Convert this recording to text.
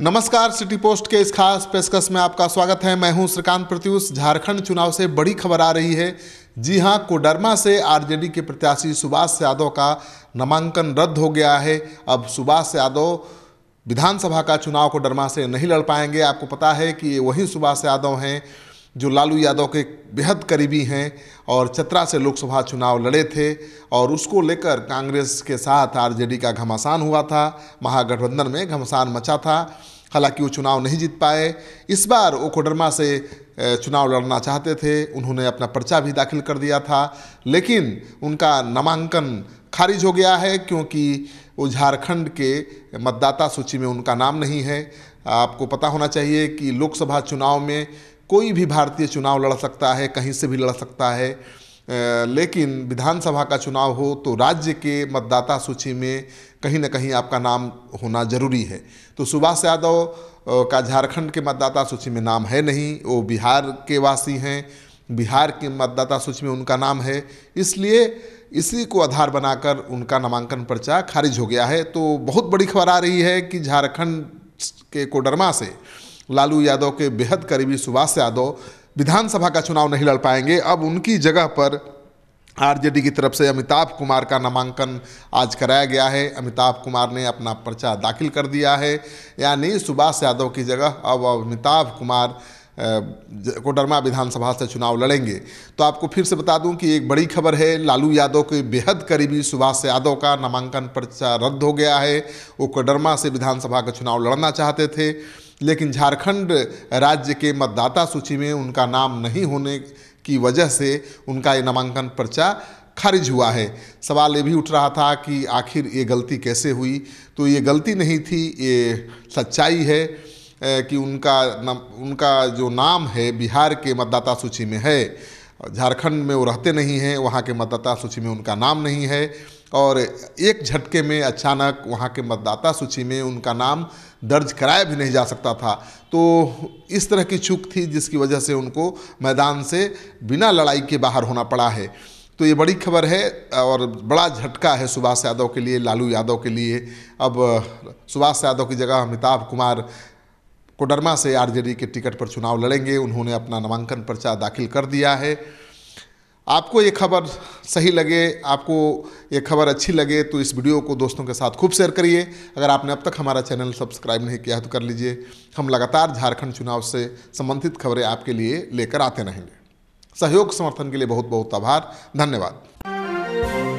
नमस्कार city post के इस खास पेशकश में आपका स्वागत है मैं हूं श्रीकांत प्रत्युष झारखंड चुनाव से बड़ी खबर आ रही है जी हां कोडरमा से आरजेडी के प्रत्याशी सुभाष यादव का नामांकन रद्द हो गया है अब सुभाष यादव विधानसभा का चुनाव कोडरमा से नहीं लड़ पाएंगे आपको पता है कि ये वही सुभाष यादव हैं जो लालू यादव के बेहद करीबी हैं और चतरा से लोकसभा चुनाव लड़े थे और उसको लेकर कांग्रेस के साथ आरजेडी का घमासान हुआ था महागठबंधन में घमासान मचा था हालांकि वो चुनाव नहीं जीत पाए इस बार वो कोडरमा से चुनाव लड़ना चाहते थे उन्होंने अपना पर्चा भी दाखिल कर दिया था लेकिन उनका नामांकन खारिज हो गया है क्योंकि वो झारखंड के मतदाता सूची में उनका नाम नहीं है आपको पता होना चाहिए कि लोकसभा चुनाव में कोई भी भारतीय चुनाव लड़ सकता है कहीं से भी लड़ सकता है लेकिन विधानसभा का चुनाव हो तो राज्य के मतदाता सूची में कहीं ना कहीं आपका नाम होना जरूरी है तो सुभाष यादव का झारखंड के मतदाता सूची में नाम है नहीं वो बिहार के वासी हैं बिहार के मतदाता सूची में उनका नाम है इसलिए इसी को आधार बनाकर उनका नामांकन पर्चा खारिज हो गया है तो बहुत बड़ी खबर आ रही है कि झारखंड के कोडरमा से लालू यादव के बेहद करीबी सुभाष यादव विधानसभा का चुनाव नहीं लड़ पाएंगे अब उनकी जगह पर आरजेडी की तरफ से अमिताभ कुमार का नामांकन आज कराया गया है अमिताभ कुमार ने अपना पर्चा दाखिल कर दिया है यानी सुभाष यादव की जगह अब अमिताभ कुमार कोडरमा विधानसभा से चुनाव लड़ेंगे तो आपको फिर से बता दूं कि एक बड़ी खबर है लालू यादव के बेहद करीबी सुभाष यादव का नामांकन पर्चा रद्द हो गया है वो कोडरमा से विधानसभा का चुनाव लड़ना चाहते थे लेकिन झारखंड राज्य के मतदाता सूची में उनका नाम नहीं होने की वजह से उनका ये नामांकन पर्चा खारिज हुआ है सवाल ये भी उठ रहा था कि आखिर ये गलती कैसे हुई तो ये गलती नहीं थी ये सच्चाई है कि उनका नम, उनका जो नाम है बिहार के मतदाता सूची में है झारखंड में वो रहते नहीं हैं वहाँ के मतदाता सूची में उनका नाम नहीं है और एक झटके में अचानक वहाँ के मतदाता सूची में उनका नाम दर्ज कराया भी नहीं जा सकता था तो इस तरह की चूक थी जिसकी वजह से उनको मैदान से बिना लड़ाई के बाहर होना पड़ा है तो ये बड़ी खबर है और बड़ा झटका है सुभाष यादव के लिए लालू यादव के लिए अब सुभाष यादव की जगह अमिताभ कुमार कोडरमा से आरजेडी के टिकट पर चुनाव लड़ेंगे उन्होंने अपना नामांकन पर्चा दाखिल कर दिया है आपको ये खबर सही लगे आपको ये खबर अच्छी लगे तो इस वीडियो को दोस्तों के साथ खूब शेयर करिए अगर आपने अब तक हमारा चैनल सब्सक्राइब नहीं किया तो कर लीजिए हम लगातार झारखंड चुनाव से संबंधित खबरें आपके लिए लेकर आते रहेंगे सहयोग समर्थन के लिए बहुत बहुत आभार धन्यवाद